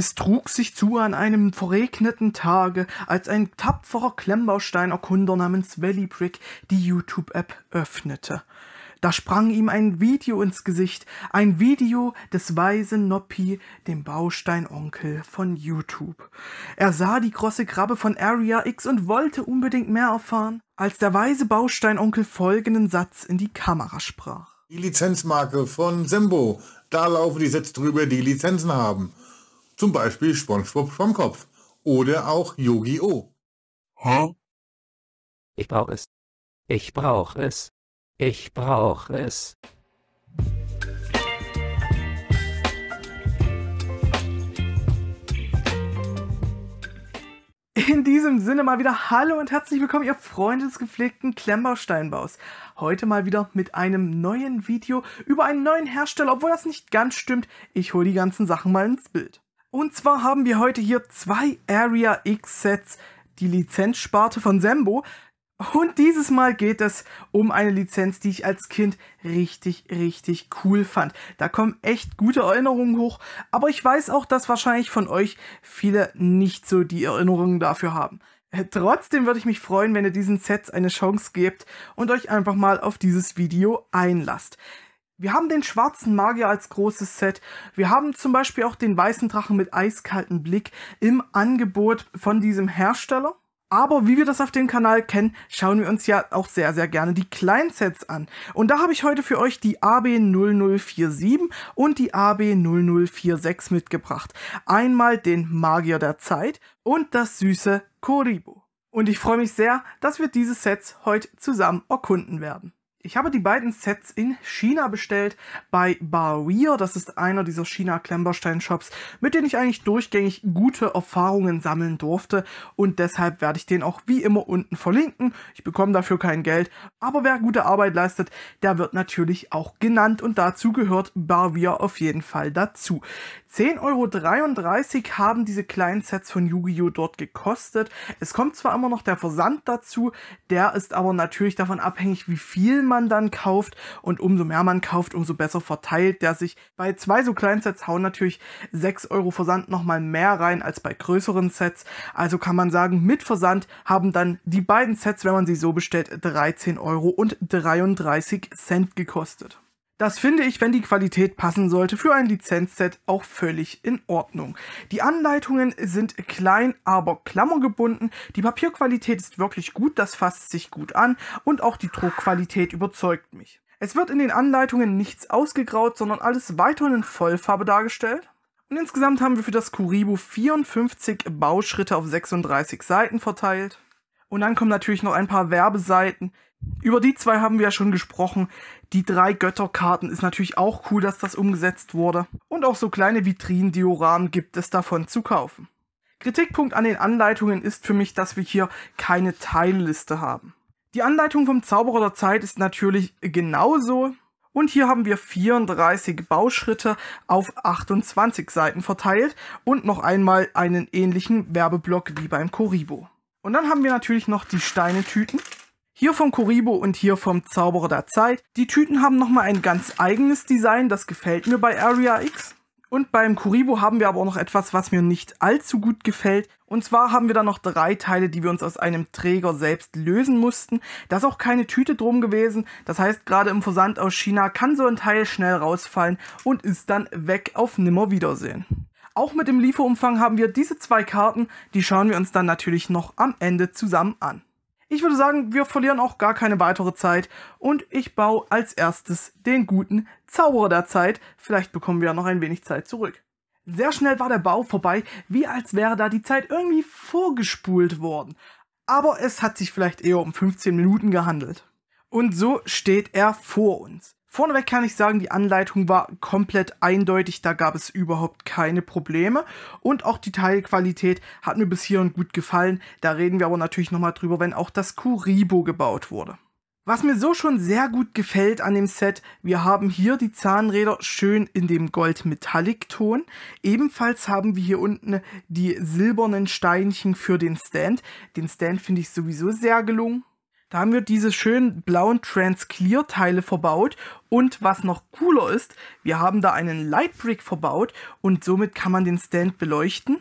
Es trug sich zu an einem verregneten Tage, als ein tapferer Klemmbausteinerkunder namens Valleybrick die YouTube-App öffnete. Da sprang ihm ein Video ins Gesicht, ein Video des weisen Noppi, dem Bausteinonkel von YouTube. Er sah die große Grabbe von Area X und wollte unbedingt mehr erfahren, als der weise Bausteinonkel folgenden Satz in die Kamera sprach. Die Lizenzmarke von Sembo, da laufen die Sätze drüber, die Lizenzen haben. Zum Beispiel SpongeBob Schwammkopf oder auch yogi oh Hä? Ich brauche es. Ich brauche es. Ich brauche es. In diesem Sinne mal wieder Hallo und herzlich willkommen, ihr Freunde des gepflegten Klemmbausteinbaus. Heute mal wieder mit einem neuen Video über einen neuen Hersteller, obwohl das nicht ganz stimmt. Ich hole die ganzen Sachen mal ins Bild. Und zwar haben wir heute hier zwei Area X Sets, die Lizenzsparte von Sembo. Und dieses Mal geht es um eine Lizenz, die ich als Kind richtig, richtig cool fand. Da kommen echt gute Erinnerungen hoch, aber ich weiß auch, dass wahrscheinlich von euch viele nicht so die Erinnerungen dafür haben. Äh, trotzdem würde ich mich freuen, wenn ihr diesen Sets eine Chance gebt und euch einfach mal auf dieses Video einlasst. Wir haben den schwarzen Magier als großes Set. Wir haben zum Beispiel auch den weißen Drachen mit eiskaltem Blick im Angebot von diesem Hersteller. Aber wie wir das auf dem Kanal kennen, schauen wir uns ja auch sehr, sehr gerne die Kleinsets an. Und da habe ich heute für euch die AB0047 und die AB0046 mitgebracht. Einmal den Magier der Zeit und das süße Koribo. Und ich freue mich sehr, dass wir diese Sets heute zusammen erkunden werden. Ich habe die beiden Sets in China bestellt bei Barweir. Das ist einer dieser China-Klemmbaustein-Shops, mit denen ich eigentlich durchgängig gute Erfahrungen sammeln durfte. Und deshalb werde ich den auch wie immer unten verlinken. Ich bekomme dafür kein Geld. Aber wer gute Arbeit leistet, der wird natürlich auch genannt. Und dazu gehört Barweir auf jeden Fall dazu. 10,33 Euro haben diese kleinen Sets von Yu-Gi-Oh! dort gekostet. Es kommt zwar immer noch der Versand dazu, der ist aber natürlich davon abhängig, wie viel man dann kauft. Und umso mehr man kauft, umso besser verteilt der sich. Bei zwei so kleinen Sets hauen natürlich 6 Euro Versand nochmal mehr rein als bei größeren Sets. Also kann man sagen, mit Versand haben dann die beiden Sets, wenn man sie so bestellt, 13 Euro und 33 Cent gekostet. Das finde ich, wenn die Qualität passen sollte, für ein Lizenzset auch völlig in Ordnung. Die Anleitungen sind klein, aber klammergebunden. Die Papierqualität ist wirklich gut, das fasst sich gut an und auch die Druckqualität überzeugt mich. Es wird in den Anleitungen nichts ausgegraut, sondern alles weiterhin in Vollfarbe dargestellt. Und insgesamt haben wir für das Kuribo 54 Bauschritte auf 36 Seiten verteilt. Und dann kommen natürlich noch ein paar Werbeseiten. Über die zwei haben wir ja schon gesprochen. Die drei Götterkarten ist natürlich auch cool, dass das umgesetzt wurde. Und auch so kleine Vitrinen-Dioramen gibt es davon zu kaufen. Kritikpunkt an den Anleitungen ist für mich, dass wir hier keine Teilliste haben. Die Anleitung vom Zauberer der Zeit ist natürlich genauso. Und hier haben wir 34 Bauschritte auf 28 Seiten verteilt und noch einmal einen ähnlichen Werbeblock wie beim Koribo. Und dann haben wir natürlich noch die Steinetüten. Hier vom Kuribo und hier vom Zauberer der Zeit. Die Tüten haben nochmal ein ganz eigenes Design, das gefällt mir bei Area X. Und beim Kuribo haben wir aber auch noch etwas, was mir nicht allzu gut gefällt. Und zwar haben wir da noch drei Teile, die wir uns aus einem Träger selbst lösen mussten. Da ist auch keine Tüte drum gewesen. Das heißt, gerade im Versand aus China kann so ein Teil schnell rausfallen und ist dann weg auf Nimmerwiedersehen auch mit dem Lieferumfang haben wir diese zwei Karten, die schauen wir uns dann natürlich noch am Ende zusammen an. Ich würde sagen, wir verlieren auch gar keine weitere Zeit und ich baue als erstes den guten Zauberer der Zeit. Vielleicht bekommen wir ja noch ein wenig Zeit zurück. Sehr schnell war der Bau vorbei, wie als wäre da die Zeit irgendwie vorgespult worden. Aber es hat sich vielleicht eher um 15 Minuten gehandelt. Und so steht er vor uns. Vorneweg kann ich sagen, die Anleitung war komplett eindeutig, da gab es überhaupt keine Probleme und auch die Teilqualität hat mir bis hierhin gut gefallen, da reden wir aber natürlich nochmal drüber, wenn auch das Kuribo gebaut wurde. Was mir so schon sehr gut gefällt an dem Set, wir haben hier die Zahnräder schön in dem Gold-Metallic-Ton. Ebenfalls haben wir hier unten die silbernen Steinchen für den Stand. Den Stand finde ich sowieso sehr gelungen. Da haben wir diese schönen blauen Trans-Clear-Teile verbaut und was noch cooler ist, wir haben da einen Lightbrick verbaut und somit kann man den Stand beleuchten.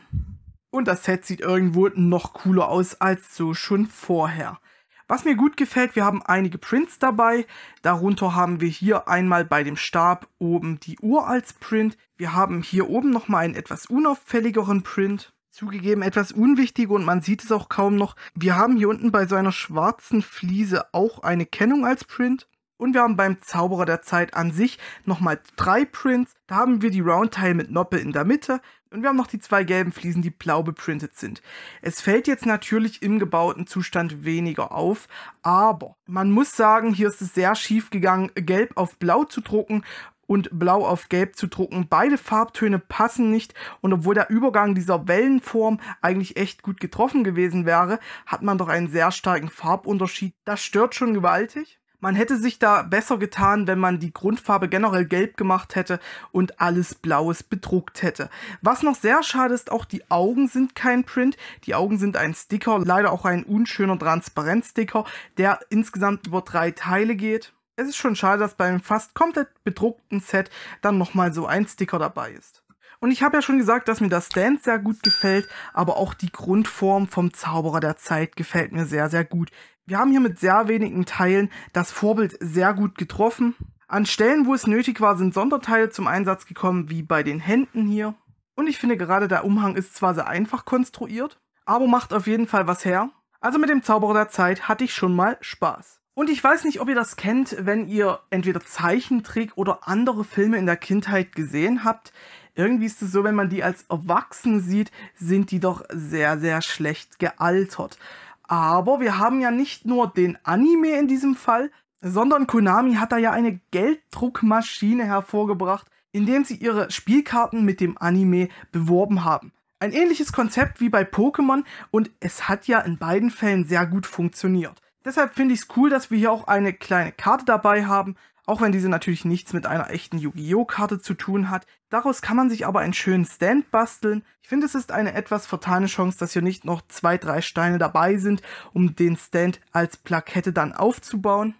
Und das Set sieht irgendwo noch cooler aus als so schon vorher. Was mir gut gefällt, wir haben einige Prints dabei. Darunter haben wir hier einmal bei dem Stab oben die Uhr als Print. Wir haben hier oben nochmal einen etwas unauffälligeren Print zugegeben etwas unwichtige und man sieht es auch kaum noch. Wir haben hier unten bei so einer schwarzen Fliese auch eine Kennung als Print. Und wir haben beim Zauberer der Zeit an sich nochmal drei Prints. Da haben wir die Roundtile mit Noppe in der Mitte. Und wir haben noch die zwei gelben Fliesen, die blau beprintet sind. Es fällt jetzt natürlich im gebauten Zustand weniger auf, aber man muss sagen, hier ist es sehr schief gegangen, gelb auf blau zu drucken und Blau auf Gelb zu drucken. Beide Farbtöne passen nicht und obwohl der Übergang dieser Wellenform eigentlich echt gut getroffen gewesen wäre, hat man doch einen sehr starken Farbunterschied. Das stört schon gewaltig. Man hätte sich da besser getan, wenn man die Grundfarbe generell gelb gemacht hätte und alles Blaues bedruckt hätte. Was noch sehr schade ist, auch die Augen sind kein Print. Die Augen sind ein Sticker, leider auch ein unschöner Transparenzsticker, der insgesamt über drei Teile geht. Es ist schon schade, dass beim fast komplett bedruckten Set dann nochmal so ein Sticker dabei ist. Und ich habe ja schon gesagt, dass mir das Stand sehr gut gefällt, aber auch die Grundform vom Zauberer der Zeit gefällt mir sehr, sehr gut. Wir haben hier mit sehr wenigen Teilen das Vorbild sehr gut getroffen. An Stellen, wo es nötig war, sind Sonderteile zum Einsatz gekommen, wie bei den Händen hier. Und ich finde gerade der Umhang ist zwar sehr einfach konstruiert, aber macht auf jeden Fall was her. Also mit dem Zauberer der Zeit hatte ich schon mal Spaß. Und ich weiß nicht, ob ihr das kennt, wenn ihr entweder Zeichentrick oder andere Filme in der Kindheit gesehen habt. Irgendwie ist es so, wenn man die als Erwachsene sieht, sind die doch sehr, sehr schlecht gealtert. Aber wir haben ja nicht nur den Anime in diesem Fall, sondern Konami hat da ja eine Gelddruckmaschine hervorgebracht, indem sie ihre Spielkarten mit dem Anime beworben haben. Ein ähnliches Konzept wie bei Pokémon und es hat ja in beiden Fällen sehr gut funktioniert. Deshalb finde ich es cool, dass wir hier auch eine kleine Karte dabei haben, auch wenn diese natürlich nichts mit einer echten Yu-Gi-Oh! Karte zu tun hat. Daraus kann man sich aber einen schönen Stand basteln. Ich finde, es ist eine etwas vertane Chance, dass hier nicht noch zwei, drei Steine dabei sind, um den Stand als Plakette dann aufzubauen.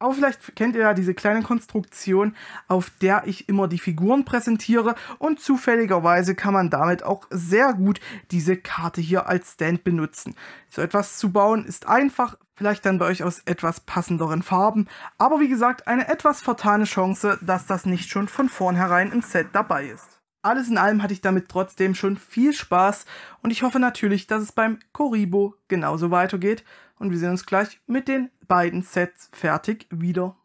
Aber vielleicht kennt ihr ja diese kleine Konstruktion, auf der ich immer die Figuren präsentiere und zufälligerweise kann man damit auch sehr gut diese Karte hier als Stand benutzen. So etwas zu bauen ist einfach, Vielleicht dann bei euch aus etwas passenderen Farben. Aber wie gesagt, eine etwas vertane Chance, dass das nicht schon von vornherein im Set dabei ist. Alles in allem hatte ich damit trotzdem schon viel Spaß und ich hoffe natürlich, dass es beim Koribo genauso weitergeht und wir sehen uns gleich mit den beiden Sets fertig wieder.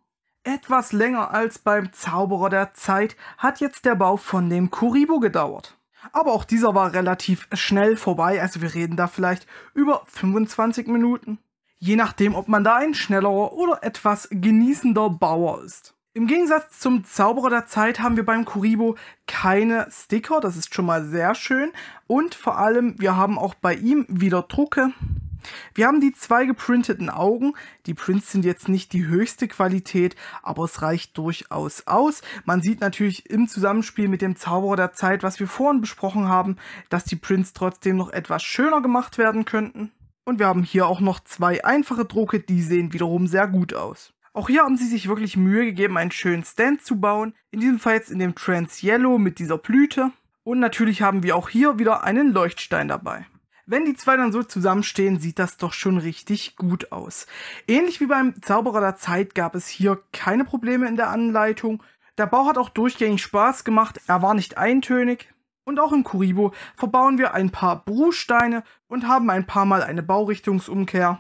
Etwas länger als beim Zauberer der Zeit hat jetzt der Bau von dem Kuribo gedauert. Aber auch dieser war relativ schnell vorbei, also wir reden da vielleicht über 25 Minuten je nachdem, ob man da ein schnellerer oder etwas genießender Bauer ist. Im Gegensatz zum Zauberer der Zeit haben wir beim Kuribo keine Sticker, das ist schon mal sehr schön. Und vor allem, wir haben auch bei ihm wieder Drucke. Wir haben die zwei geprinteten Augen. Die Prints sind jetzt nicht die höchste Qualität, aber es reicht durchaus aus. Man sieht natürlich im Zusammenspiel mit dem Zauberer der Zeit, was wir vorhin besprochen haben, dass die Prints trotzdem noch etwas schöner gemacht werden könnten. Und wir haben hier auch noch zwei einfache Drucke, die sehen wiederum sehr gut aus. Auch hier haben sie sich wirklich Mühe gegeben, einen schönen Stand zu bauen. In diesem Fall jetzt in dem Trans Yellow mit dieser Blüte. Und natürlich haben wir auch hier wieder einen Leuchtstein dabei. Wenn die zwei dann so zusammenstehen, sieht das doch schon richtig gut aus. Ähnlich wie beim Zauberer der Zeit gab es hier keine Probleme in der Anleitung. Der Bau hat auch durchgängig Spaß gemacht, er war nicht eintönig. Und auch im Kuribo verbauen wir ein paar Bruchsteine und haben ein paar Mal eine Baurichtungsumkehr.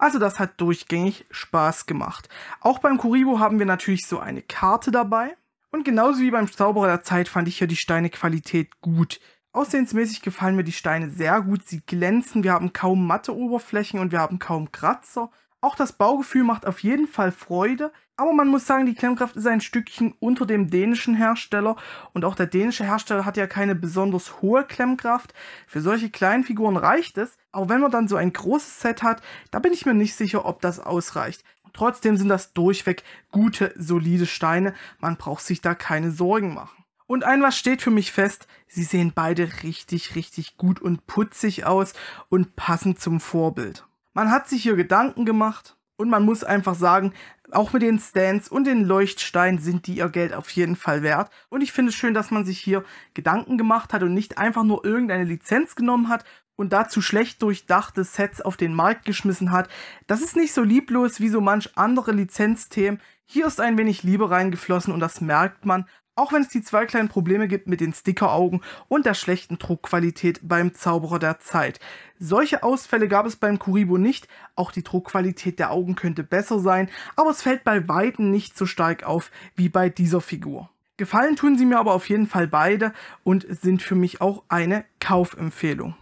Also das hat durchgängig Spaß gemacht. Auch beim Kuribo haben wir natürlich so eine Karte dabei. Und genauso wie beim Zauberer der Zeit fand ich hier die Steinequalität gut. Aussehensmäßig gefallen mir die Steine sehr gut, sie glänzen, wir haben kaum matte Oberflächen und wir haben kaum Kratzer. Auch das Baugefühl macht auf jeden Fall Freude, aber man muss sagen, die Klemmkraft ist ein Stückchen unter dem dänischen Hersteller und auch der dänische Hersteller hat ja keine besonders hohe Klemmkraft. Für solche kleinen Figuren reicht es, auch wenn man dann so ein großes Set hat, da bin ich mir nicht sicher, ob das ausreicht. Trotzdem sind das durchweg gute, solide Steine, man braucht sich da keine Sorgen machen. Und ein was steht für mich fest, sie sehen beide richtig, richtig gut und putzig aus und passend zum Vorbild. Man hat sich hier Gedanken gemacht und man muss einfach sagen, auch mit den Stands und den Leuchtsteinen sind die ihr Geld auf jeden Fall wert. Und ich finde es schön, dass man sich hier Gedanken gemacht hat und nicht einfach nur irgendeine Lizenz genommen hat und dazu schlecht durchdachte Sets auf den Markt geschmissen hat. Das ist nicht so lieblos wie so manch andere Lizenzthemen. Hier ist ein wenig Liebe reingeflossen und das merkt man. Auch wenn es die zwei kleinen Probleme gibt mit den Stickeraugen und der schlechten Druckqualität beim Zauberer der Zeit. Solche Ausfälle gab es beim Kuribo nicht, auch die Druckqualität der Augen könnte besser sein, aber es fällt bei Weitem nicht so stark auf wie bei dieser Figur. Gefallen tun sie mir aber auf jeden Fall beide und sind für mich auch eine Kaufempfehlung.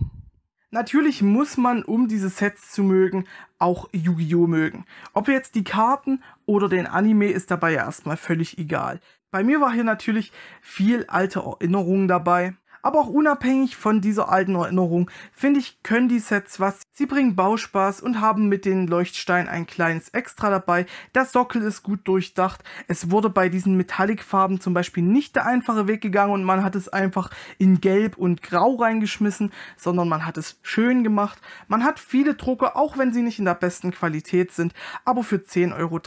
Natürlich muss man, um diese Sets zu mögen, auch Yu-Gi-Oh! mögen. Ob jetzt die Karten oder den Anime ist dabei ja erstmal völlig egal. Bei mir war hier natürlich viel alte Erinnerungen dabei. Aber auch unabhängig von dieser alten Erinnerung, finde ich, können die Sets was. Sie bringen Bauspaß und haben mit den Leuchtsteinen ein kleines Extra dabei. Der Sockel ist gut durchdacht. Es wurde bei diesen Metallic-Farben zum Beispiel nicht der einfache Weg gegangen und man hat es einfach in Gelb und Grau reingeschmissen, sondern man hat es schön gemacht. Man hat viele Drucke, auch wenn sie nicht in der besten Qualität sind, aber für 10,30 Euro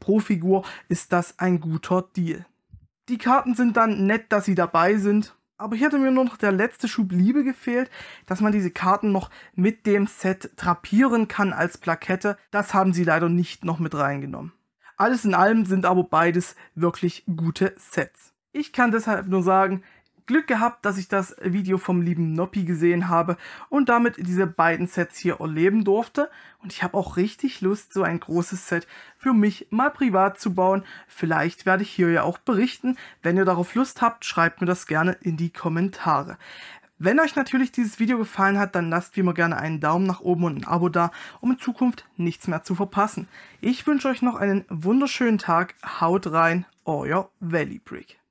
pro Figur ist das ein guter Deal. Die Karten sind dann nett, dass sie dabei sind. Aber hier hatte mir nur noch der letzte Schub Liebe gefehlt, dass man diese Karten noch mit dem Set drapieren kann als Plakette. Das haben sie leider nicht noch mit reingenommen. Alles in allem sind aber beides wirklich gute Sets. Ich kann deshalb nur sagen, Glück gehabt, dass ich das Video vom lieben Noppi gesehen habe und damit diese beiden Sets hier erleben durfte. Und ich habe auch richtig Lust, so ein großes Set für mich mal privat zu bauen. Vielleicht werde ich hier ja auch berichten. Wenn ihr darauf Lust habt, schreibt mir das gerne in die Kommentare. Wenn euch natürlich dieses Video gefallen hat, dann lasst wie immer gerne einen Daumen nach oben und ein Abo da, um in Zukunft nichts mehr zu verpassen. Ich wünsche euch noch einen wunderschönen Tag, haut rein, euer Valley Brick.